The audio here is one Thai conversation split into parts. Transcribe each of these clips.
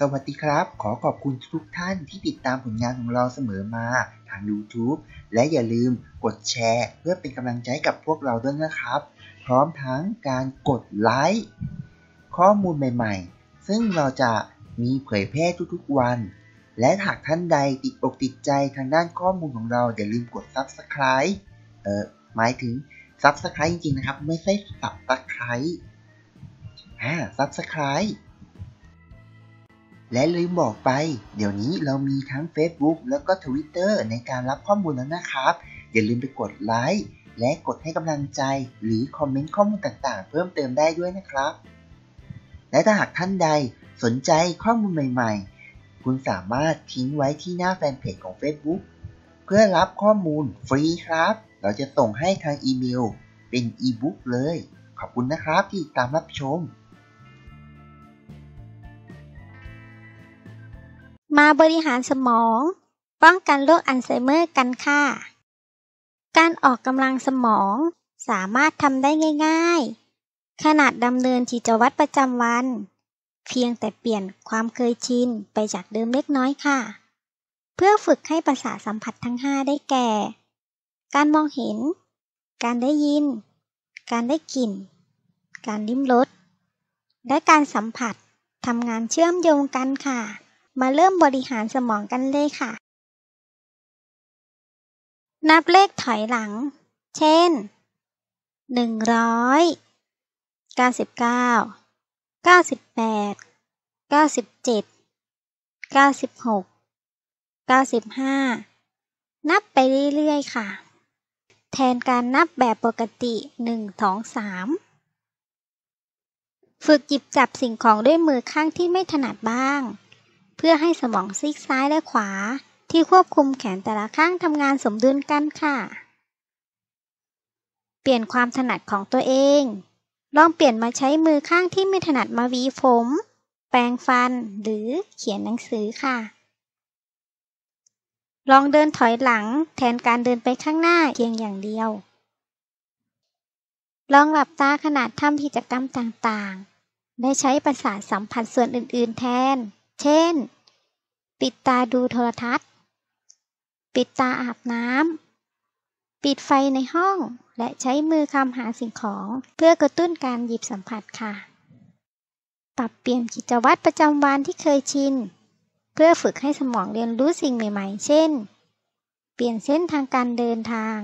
สวัสดีครับ ขอขอบคุณทุกท่านที่ติดตามผลงานของเราเสมอมาทาง YouTube และอย่าลืมกดแชร์เพื่อเป็นกำลังใจกับพวกเราด้วยนะครับ พร้อมทั้งการกดไลค์ข้อมูลใหม่ๆ ซึ่งเราจะมีเผยแพร่ทุกๆวัน และหากท่านใดติดอกติดใจทางด้านข้อมูลของเราอย่าลืมกด Subscribe เออหมายถึง Subscribe จริงๆนะครับ ไม่ใช่ Subscribe อ่า Subscribe และลืมบอกไป เดี๋ยวนี้เรามีทั้ง Facebook แล้วก็ Twitter ในการรับข้อมูลแล้วนะครับ อย่าลืมไปกดไลค์และกดให้กำลังใจหรือคอมเมนต์ข้อมูลต่างๆ เพิ่มเติมได้ด้วยนะครับ และถ้าหากท่านใดสนใจข้อมูลใหม่ๆ คุณสามารถทิ้งไว้ที่หน้าแฟนเพจของ Facebook เพื่อรับข้อมูลฟรีครับ เราจะส่งให้ทางอีเมล เป็นอีบุ๊กเลย ขอบคุณนะครับที่ตามรับชมมาบริหารสมอง ป้องกันโรคอัลไซเมอร์กันค่ะ การออกกำลังสมองสามารถทำได้ง่าย ๆ ขนาดดำเนินกิจวัตรประจำวัน เพียงแต่เปลี่ยนความเคยชินไปจากเดิมเล็กน้อยค่ะ เพื่อฝึกให้ประสาทสัมผัสทั้ง 5 ได้แก่ การมองเห็น การได้ยิน การได้กลิ่น การลิ้มรสและการสัมผัสทำงานเชื่อมโยงกันค่ะมาเริ่มบริหารสมองกันเลยค่ะ นับเลขถอยหลัง เช่น 100 99 98 97 96 95 นับไปเรื่อยๆค่ะ แทนการนับแบบปกติ 1 2 3 ฝึกหยิบจับสิ่งของด้วยมือข้างที่ไม่ถนัดบ้างเพื่อให้สมองซีกซ้ายและขวาที่ควบคุมแขนแต่ละข้างทำงานสมดุลกันค่ะ เปลี่ยนความถนัดของตัวเอง ลองเปลี่ยนมาใช้มือข้างที่ไม่ถนัดมาวีผม แปรงฟัน หรือเขียนหนังสือค่ะ ลองเดินถอยหลังแทนการเดินไปข้างหน้าเพียงอย่างเดียว ลองหลับตาขณะทำกิจกรรมต่างๆ ได้ใช้ประสาทสัมผัสส่วนอื่นๆ แทนเช่น ปิดตาดูโทรทัศน์ ปิดตาอาบน้ำ ปิดไฟในห้อง และใช้มือคำหาสิ่งของ เพื่อกระตุ้นการหยิบสัมผัสค่ะ ปรับเปลี่ยนกิจวัตรประจำวันที่เคยชิน เพื่อฝึกให้สมองเรียนรู้สิ่งใหม่ๆ เช่น เปลี่ยนเส้นทางการเดินทาง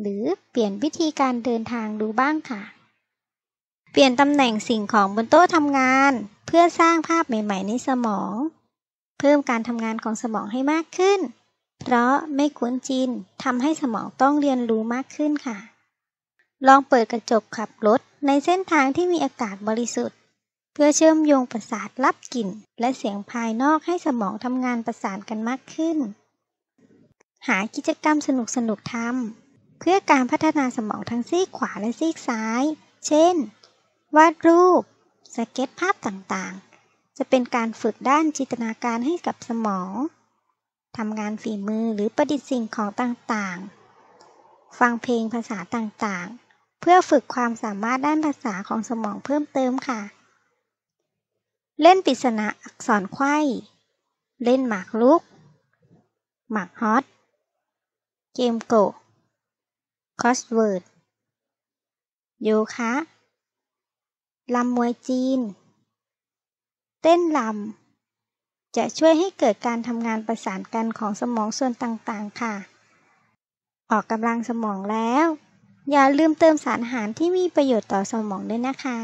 หรือเปลี่ยนวิธีการเดินทางดูบ้างค่ะเปลี่ยนตำแหน่งสิ่งของบนโต๊ะทำงาน เพื่อสร้างภาพใหม่ ๆ ในสมอง เพิ่มการทำงานของสมองให้มากขึ้น เพราะไม่คุ้นจินทำให้สมองต้องเรียนรู้มากขึ้นค่ะ ลองเปิดกระจกขับรถในเส้นทางที่มีอากาศบริสุทธิ์ เพื่อเชื่อมโยงประสาทรับกลิ่นและเสียงภายนอกให้สมองทำงานประสานกันมากขึ้น หากิจกรรมสนุกสนุกทำเพื่อการพัฒนาสมองทั้งซีกขวาและซีกซ้าย เช่นวาดรูป สเก็ตภาพต่าง ๆ จะเป็นการฝึกด้านจินตนาการให้กับสมอง ทำงานฝีมือหรือประดิษฐ์สิ่งของต่าง ๆ ฟังเพลงภาษาต่าง ๆ เพื่อฝึกความสามารถด้านภาษาของสมองเพิ่มเติมค่ะ เล่นปริศนาอักษรไข้เล่นหมากลุก หมากฮอตเกมโก คอสเวิร์ด โยคะลำมวยจีน เต้นลำ จะช่วยให้เกิดการทำงานประสานกันของสมองส่วนต่างๆ ค่ะ ออกกำลังสมองแล้ว อย่าลืมเติมสารอาหารที่มีประโยชน์ต่อสมองด้วยนะคะ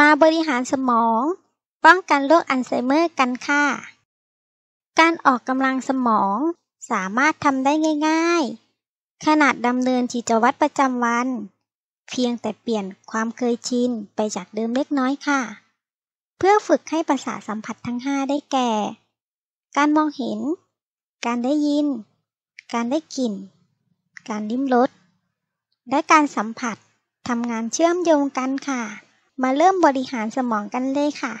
มาบริหารสมอง ป้องกันโรคอัลไซเมอร์กันค่ะ การออกกำลังสมองสามารถทำได้ง่าย ๆ ขนาดดำเนินกิจวัตรประจำวันเพียงแต่เปลี่ยนความเคยชินไปจากเดิมเล็กน้อยค่ะ เพื่อฝึกให้ประสาทสัมผัสทั้ง 5 ได้แก่ การมองเห็น การได้ยิน การได้กลิ่น การลิ้มรสและการสัมผัสทำงานเชื่อมโยงกันค่ะ มาเริ่มบริหารสมองกันเลยค่ะ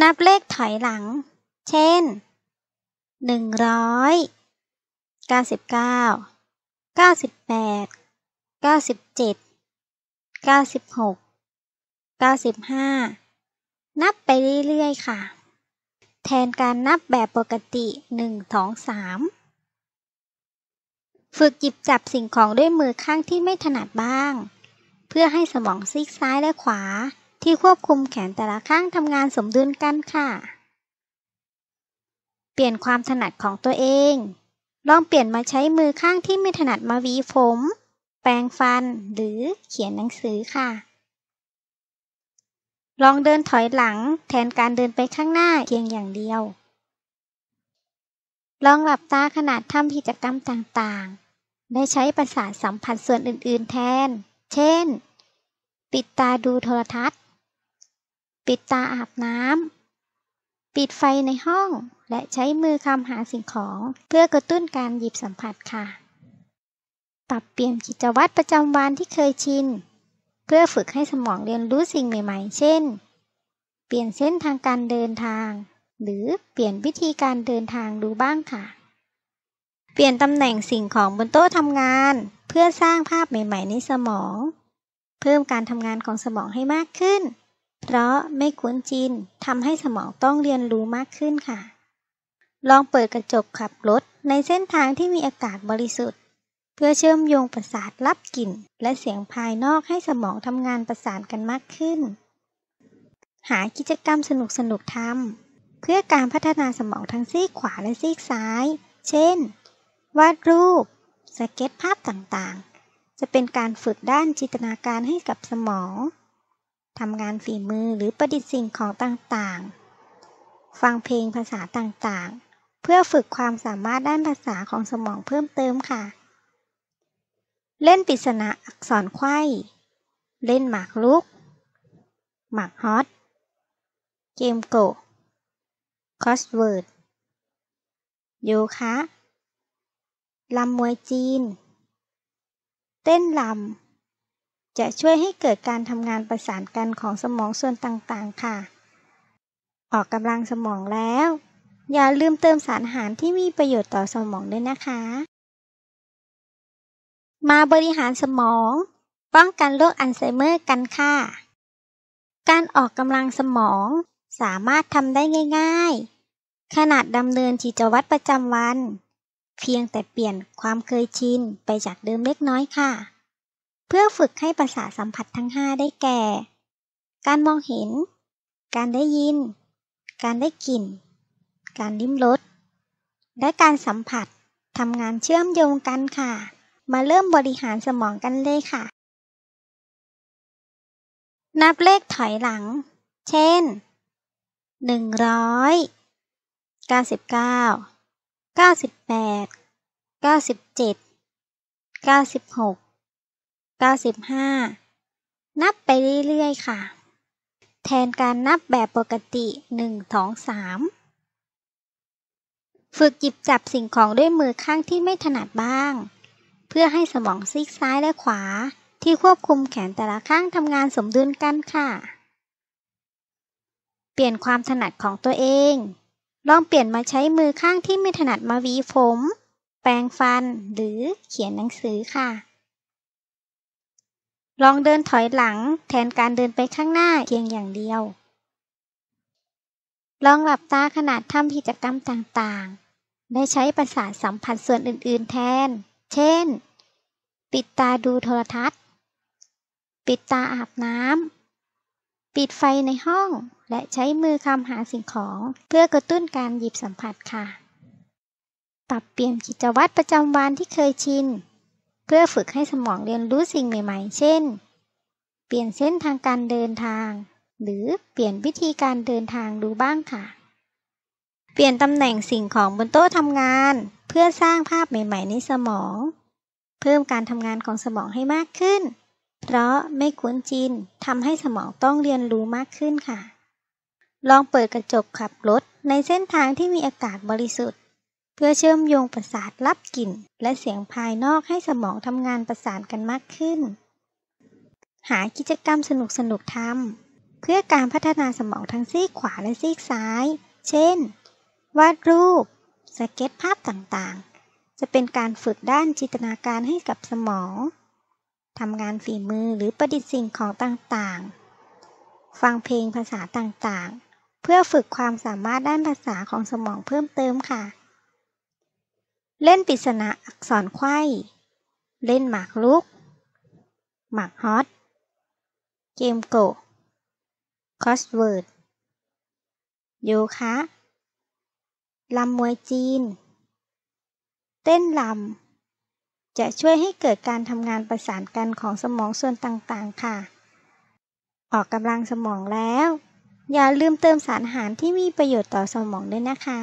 นับเลขถอยหลัง เช่น 100 99เก้าสิบแปดเก้าสิบเจ็ดเก้าสิบหกเก้าสิบห้านับไปเรื่อยๆ ค่ะ แทนการนับแบบปกติหนึ่งสอสามฝึกหยิบจับสิ่งของด้วยมือข้างที่ไม่ถนัดบ้าง เพื่อให้สมองซีกซ้ายและขวาที่ควบคุมแขนแต่ละข้างทำงานสมดุลกันค่ะ เปลี่ยนความถนัดของตัวเองลองเปลี่ยนมาใช้มือข้างที่ไม่ถนัดมาวีผม แปรงฟัน หรือเขียนหนังสือค่ะ ลองเดินถอยหลังแทนการเดินไปข้างหน้าเพียงอย่างเดียว ลองหลับตาขณะทำกิจกรรมต่างๆ ได้ใช้ประสาทสัมผัสส่วนอื่นๆแทน เช่น ปิดตาดูโทรทัศน์ ปิดตาอาบน้ำปิดไฟในห้องและใช้มือคำหาสิ่งของ เพื่อกระตุ้นการหยิบสัมผัสค่ะ ปรับเปลี่ยนกิจวัตรประจำวันที่เคยชิน เพื่อฝึกให้สมองเรียนรู้สิ่งใหม่ๆ เช่น เปลี่ยนเส้นทางการเดินทาง หรือเปลี่ยนวิธีการเดินทางดูบ้างค่ะ เปลี่ยนตำแหน่งสิ่งของบนโต๊ะทำงาน เพื่อสร้างภาพใหม่ ๆในสมอง เพิ่มการทำงานของสมองให้มากขึ้นเพราะไม่คุ้นจินทำให้สมองต้องเรียนรู้มากขึ้นค่ะ ลองเปิดกระจกขับรถในเส้นทางที่มีอากาศบริสุทธิ์ เพื่อเชื่อมโยงประสาทรับกลิ่น และเสียงภายนอกให้สมองทำงานประสานกันมากขึ้น หากิจกรรมสนุกสนุกทำเพื่อการพัฒนาสมองทั้งซีกขวาและซีกซ้าย เช่น วาดรูป สเก็ตภาพต่างๆ จะเป็นการฝึกด้านจินตนาการให้กับสมองทำงานฝีมือหรือประดิษฐ์สิ่งของต่างๆ ฟังเพลงภาษาต่างๆ เพื่อฝึกความสามารถด้านภาษาของสมองเพิ่มเติมค่ะ เล่นปริศนาอักษรไข้ เล่นหมากลุก หมากฮอตเกมโกคอสเวิร์ดโยคะ ลำมวยจีน เต้นลำจะช่วยให้เกิดการทำงานประสานกันของสมองส่วนต่างๆ ค่ะ ออกกำลังสมองแล้ว อย่าลืมเติมสารอาหารที่มีประโยชน์ต่อสมองด้วยนะคะ มาบริหารสมอง ป้องกันโรคอัลไซเมอร์กันค่ะ การออกกำลังสมองสามารถทำได้ง่าย ๆ ขนาดดำเนินกิจวัตรประจำวัน เพียงแต่เปลี่ยนความเคยชินไปจากเดิมเล็กน้อยค่ะเพื่อฝึกให้ประสาทสัมผัสทั้ง 5 ได้แก่ การมองเห็น การได้ยิน การได้กลิ่น การลิ้มรส และการสัมผัส ทำงานเชื่อมโยงกันค่ะ มาเริ่มบริหารสมองกันเลยค่ะ นับเลขถอยหลัง เช่น 100 99 98 97 96 95นับไปเรื่อย ๆ ค่ะ แทนการนับแบบปกติ 1 2 3 ฝึกหยิบจับสิ่งของด้วยมือข้างที่ไม่ถนัดบ้าง เพื่อให้สมองซีกซ้ายและขวาที่ควบคุมแขนแต่ละข้างทำงานสมดุลกันค่ะ เปลี่ยนความถนัดของตัวเอง ลองเปลี่ยนมาใช้มือข้างที่ไม่ถนัดมาวีผม แปรงฟันหรือเขียนหนังสือค่ะลองเดินถอยหลังแทนการเดินไปข้างหน้าเพียงอย่างเดียว ลองหลับตาขณะทำกิจกรรมต่างๆ ได้ใช้ประสาทสัมผัสส่วนอื่น ๆ แทน เช่น ปิดตาดูโทรทัศน์ ปิดตาอาบน้ำ ปิดไฟในห้อง และใช้มือคำหาสิ่งของเพื่อกระตุ้นการหยิบสัมผัสค่ะ ปรับเปลี่ยนกิจวัตรประจำวันที่เคยชินเพื่อฝึกให้สมองเรียนรู้สิ่งใหม่ๆ เช่น เปลี่ยนเส้นทางการเดินทาง หรือเปลี่ยนวิธีการเดินทางดูบ้างค่ะ เปลี่ยนตำแหน่งสิ่งของบนโต๊ะทำงาน เพื่อสร้างภาพใหม่ๆ ในสมอง เพิ่มการทำงานของสมองให้มากขึ้น เพราะไม่คุ้นจินทำให้สมองต้องเรียนรู้มากขึ้นค่ะ ลองเปิดกระจกขับรถในเส้นทางที่มีอากาศบริสุทธิ์เพื่อเชื่อมโยงประสาทรับกลิ่นและเสียงภายนอกให้สมองทำงานประสานกันมากขึ้น หากิจกรรมสนุกสนุกทำเพื่อการพัฒนาสมองทั้งซีกขวาและซีกซ้าย เช่น วาดรูป สเก็ตภาพต่างๆ จะเป็นการฝึกด้านจินตนาการให้กับสมอง ทำงานฝีมือหรือประดิษฐ์สิ่งของต่างๆ ฟังเพลงภาษาต่างๆ เพื่อฝึกความสามารถด้านภาษาของสมองเพิ่มเติมค่ะเล่นปริศนาอักษรไข้ เล่นหมากลุก หมากฮอตเกมโกคอสเวิร์ดโยคะ ลำมวยจีน เต้นลำ จะช่วยให้เกิดการทำงานประสานกันของสมองส่วนต่างๆค่ะ ออกกำลังสมองแล้ว อย่าลืมเติมสารอาหารที่มีประโยชน์ต่อสมองด้วยนะคะ